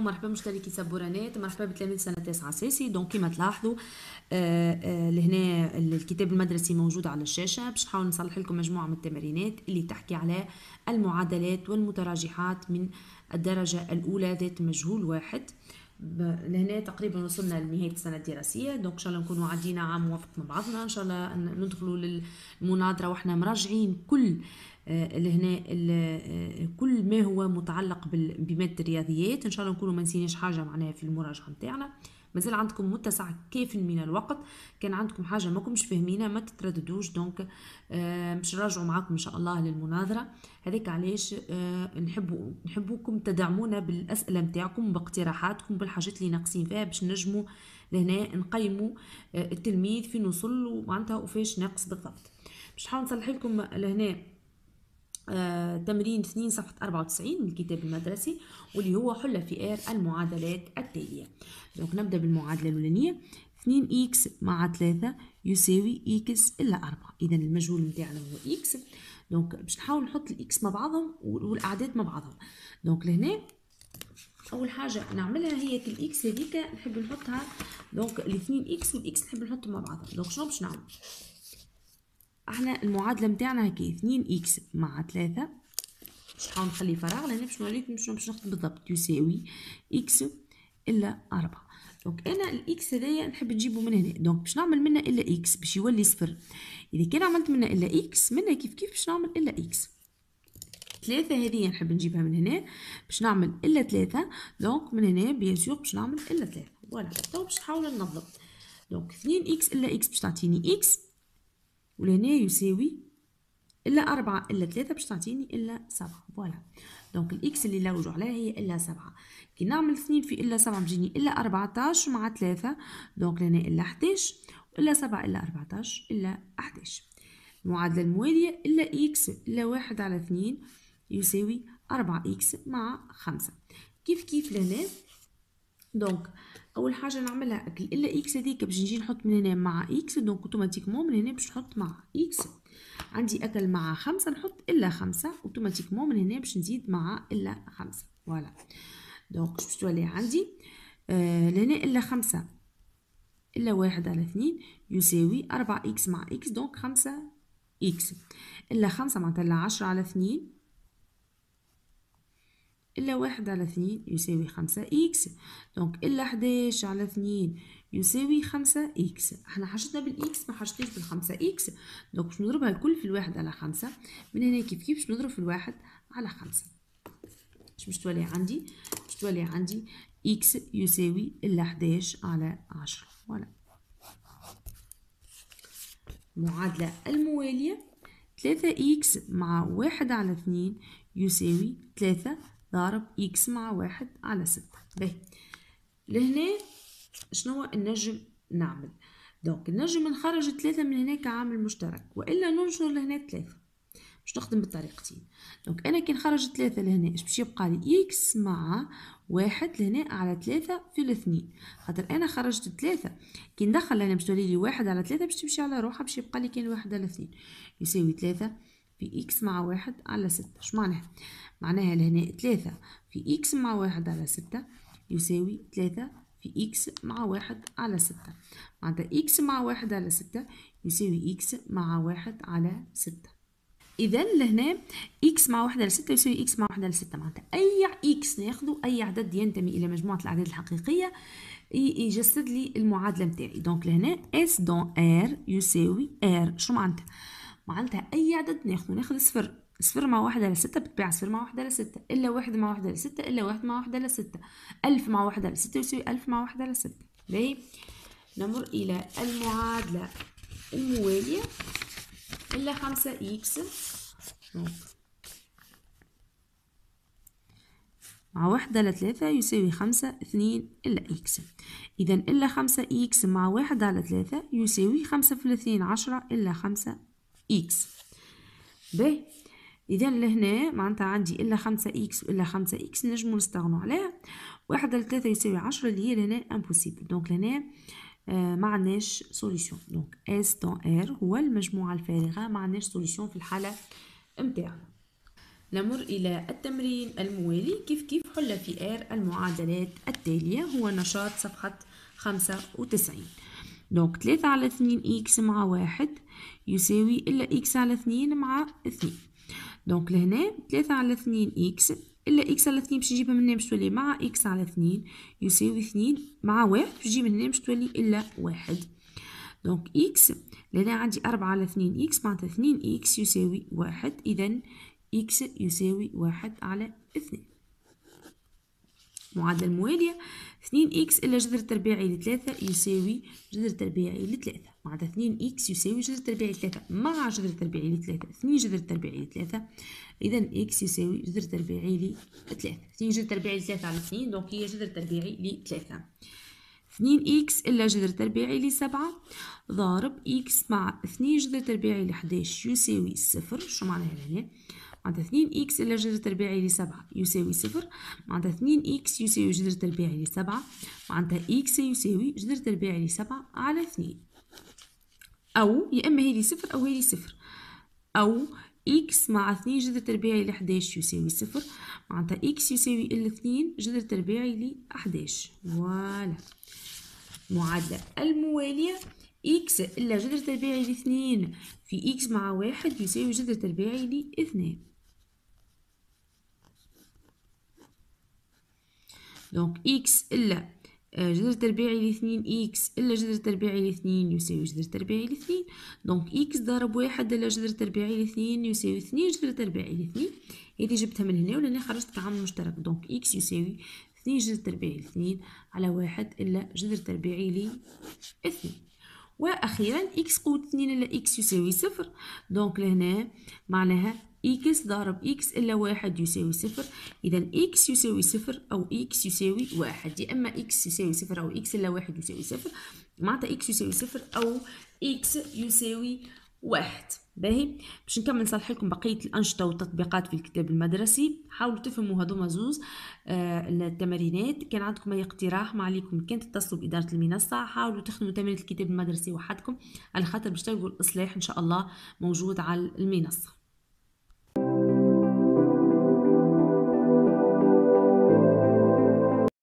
مرحبا مشتركي سبورانات مرحبا بتلاميذ سنه تاسعه ساسي دونك كيما تلاحظوا آه، آه، لهنا الكتاب المدرسي موجود على الشاشه باش نحاول نصلح لكم مجموعه من التمارينات اللي تحكي على المعادلات والمتراجحات من الدرجه الاولى ذات مجهول واحد لهنا تقريبا وصلنا لنهايه السنه الدراسيه دونك ان شاء الله نكونوا عدينا عام وافق مع بعضنا ان شاء الله ندخلوا للمناظره واحنا مراجعين كل آه، لهنا آه، كل ما هو متعلق بماده الرياضيات ان شاء الله نكونوا ما نسيناش حاجه معناها في المراجعه نتاعنا مازال عندكم متسع كاف من الوقت كان عندكم حاجه ما كنتش فاهمينها ما تترددوش دونك باش آه، نراجعوا معاكم ان شاء الله للمناظره هذيك علاش آه، نحبوا نحبوكم تدعمونا بالاسئله نتاعكم باقتراحاتكم بالحاجات اللي ناقصين فيها باش نجموا لهنا نقيموا آه، التلميذ فين وصل معناتها وفاش ناقص بالضبط باش نحاول نصلح لكم لهنا آه، تمرين 2 صفحة 94 من الكتاب المدرسي واللي هو حل في R المعادلات التالية دونك نبدأ بالمعادلة الأولانية 2x مع 3 يساوي x إلا 4 إذا المجهول متاعنا هو x دونك باش نحاول نحط الإكس مع بعضهم والأعداد مع بعضهم دونك لهنا أول حاجة نعملها هي الإكس هذيك نحب نحطها دونك الاثنين إكس والإكس نحب نحطهم مع بعضهم دونك شنو باش نعمل احنا المعادله نتاعنا هكا 2 اكس مع 3 مش حاول نخلي فراغ لان باش نوريك باش باش نخدم بالضبط يساوي اكس الا 4 دونك انا الاكس هذايا نحب نجيبه من هنا دونك باش نعمل منه الا اكس باش يولي صفر اذا كان عملت منه الا اكس منه كيف كيف باش نعمل الا اكس ثلاثة هذه نحب نجيبها من هنا باش نعمل إلا ثلاثة دونك من هنا بيان سور باش نعمل إلا ثلاثة فوالا تو باش نحاول ننظم دونك 2 إكس إلا إكس باش تعطيني إكس ولهنا يساوي الا أربعة الا ثلاثة باش تعطيني الا سبعة فوالا دونك الاكس اللي لوجو عليها هي الا سبعة كي نعمل اثنين في الا سبعة بجيني الا أربعتاش مع ثلاثة دونك لهنا الا حداش الا سبعة الا أربعتاش الا حداش المعادلة الموالية الا اكس الا واحد على اثنين يساوي أربعة اكس مع خمسة كيف كيف لهنا دونك اول حاجه نعملها اكل الا اكس هذيك باش نجي نحط من هنا مع اكس دونك اوتوماتيكمون من هنا باش نحط مع اكس عندي اكل مع خمسة نحط الا خمسة اوتوماتيكمون من هنا باش نزيد مع الا خمسة فوالا دونك باش تولي عندي آه لهنا الا خمسة الا واحد على اثنين يساوي أربعة اكس مع اكس دونك خمسة اكس الا خمسة معناتها الا عشرة على اثنين إلا واحد على اثنين يساوي خمسة إكس دونك إلا حداش على اثنين يساوي خمسة إكس احنا حاجتنا بالإكس ما حاجتناش بالخمسة إكس دونك باش نضربها الكل في الواحد على خمسة من هنا كيف كيف باش نضرب في الواحد على خمسة باش تولي عندي باش تولي عندي إكس يساوي إلا حداش على عشرة فوالا المعادلة الموالية ثلاثة إكس مع واحد على اثنين يساوي ثلاثة ضرب إكس مع واحد على ستة باهي لهنا شنو نجم نعمل دونك نجم نخرج ثلاثة من هنا كعامل مشترك وإلا ننشر لهنا ثلاثة باش نخدم بالطريقتين دونك أنا كي نخرج ثلاثة لهنا اش باش يبقى لي إكس مع واحد لهنا على ثلاثة في الاثنين خاطر أنا خرجت ثلاثة كي ندخل لهنا باش تولي لي واحد على ثلاثة باش تمشي على روحها باش يبقى لي كان واحد على اثنين يساوي ثلاثة في إكس مع واحد على ستة شو معناها؟ معناها لهنا ثلاثة في إكس مع واحد على ستة يساوي ثلاثة في إكس مع واحد على ستة معناتها إكس مع واحد على ستة يساوي إكس مع واحد على ستة إذا لهنا إكس مع واحد على ستة يساوي إكس مع واحد على ستة معناتها أي إكس ناخذه أي عدد ينتمي إلى مجموعة الأعداد الحقيقية يجسد لي المعادلة متاعي دونك لهنا اس دون ار يساوي ار شو معناتها؟ معناتها أي عدد ناخذ ناخد صفر صفر مع واحد على ستة بتباع صفر مع واحد على ستة إلا واحد مع واحد على ستة إلا واحد مع واحد على ستة ألف مع واحد على ستة يساوي ألف مع واحد على ستة باهي نمر إلى المعادلة الموالية إلا خمسة إكس مع واحدة على ثلاثة يساوي خمسة اثنين إلا إكس إذا إلا خمسة إكس مع واحد على ثلاثة يساوي خمسة في الاثنين عشرة إلا خمسة x باهي اذا لهنا معناتها عندي الا خمسة x والا خمسة x نجمو نستغنو عليها واحد 3 يساوي عشرة اللي هي لهنا امبوسيبل دونك لهنا آه، ما عندناش سوليسيون دونك اس دون ار هو المجموعة الفارغة ما عندناش سوليسيون في الحالة نتاعنا نمر إلى التمرين الموالي كيف كيف حل في ار المعادلات التالية هو نشاط صفحة خمسة دونك تلاتة على اثنين إكس مع واحد يساوي إلا إكس على اثنين مع اثنين دونك لهنا تلاتة على اثنين إكس إلا إكس على اثنين باش نجيبها من هنا باش تولي مع إكس على اثنين يساوي اثنين مع واحد باش نجيب من هنا باش تولي إلا واحد دونك إكس لهنا عندي أربعة على اثنين إكس معنتها اثنين إكس يساوي واحد إذا إكس يساوي واحد على اثنين معادلة الموالية 2x إلا جذر تربيعي لثلاثة يساوي جذر تربيعي لثلاثة معناتها 2x يساوي جذر تربيعي لثلاثة مع جذر تربيعي لثلاثة 2 جذر تربيعي لثلاثة إذا x يساوي جذر تربيعي لثلاثة 2 جذر تربيعي لثلاثة على 2 دونك هي جذر تربيعي لثلاثة 2x إلا جذر تربيعي لسبعة ضارب x مع 2 جذر تربيعي لحداش يساوي صفر شو معناها هنا معناتها 2 إكس إلا جذر تربيعي لسبعة يساوي صفر معناتها 2 إكس يساوي جذر تربيعي لسبعة معناتها إكس يساوي جذر تربيعي لسبعة على اثنين أو يا إما لي صفر أو لي صفر أو إكس مع اثنين جذر تربيعي لحداش يساوي صفر معناتها إكس يساوي الاثنين جذر تربيعي لحداش فوالا المعادلة الموالية إكس إلا جذر تربيعي لاثنين في إكس مع واحد يساوي جذر تربيعي لاثنين دونك إكس إلا جذر تربيعي لاثنين إكس إلا جذر تربيعي لاثنين يساوي جذر تربيعي لاثنين دونك إكس ضرب واحد إلا جذر تربيعي لاثنين يساوي اثنين جذر تربيعي لاثنين هذه جبتها من هنا ولاني خرجت التعامل مشترك دونك إكس يساوي اثنين جذر تربيعي لاثنين على واحد إلا جذر تربيعي لاثنين واخيرا اكس قوه اثنين الا اكس يساوي صفر دونك لهنا معناها إكس ضرب إكس إلا واحد يساوي صفر إذا إكس يساوي صفر أو إكس يساوي واحد يا إما إكس يساوي صفر أو إكس إلا واحد يساوي صفر معناتها إكس يساوي صفر أو إكس يساوي واحد باهي باش نكمل نصلح لكم بقيه الانشطه والتطبيقات في الكتاب المدرسي حاولوا تفهموا هذوما زوز آه التمارينات كان عندكم اي اقتراح ما عليكم كان تتصلوا باداره المنصه حاولوا تخدموا تمارين الكتاب المدرسي وحدكم على خاطر باش تلقوا الاصلاح ان شاء الله موجود على المنصه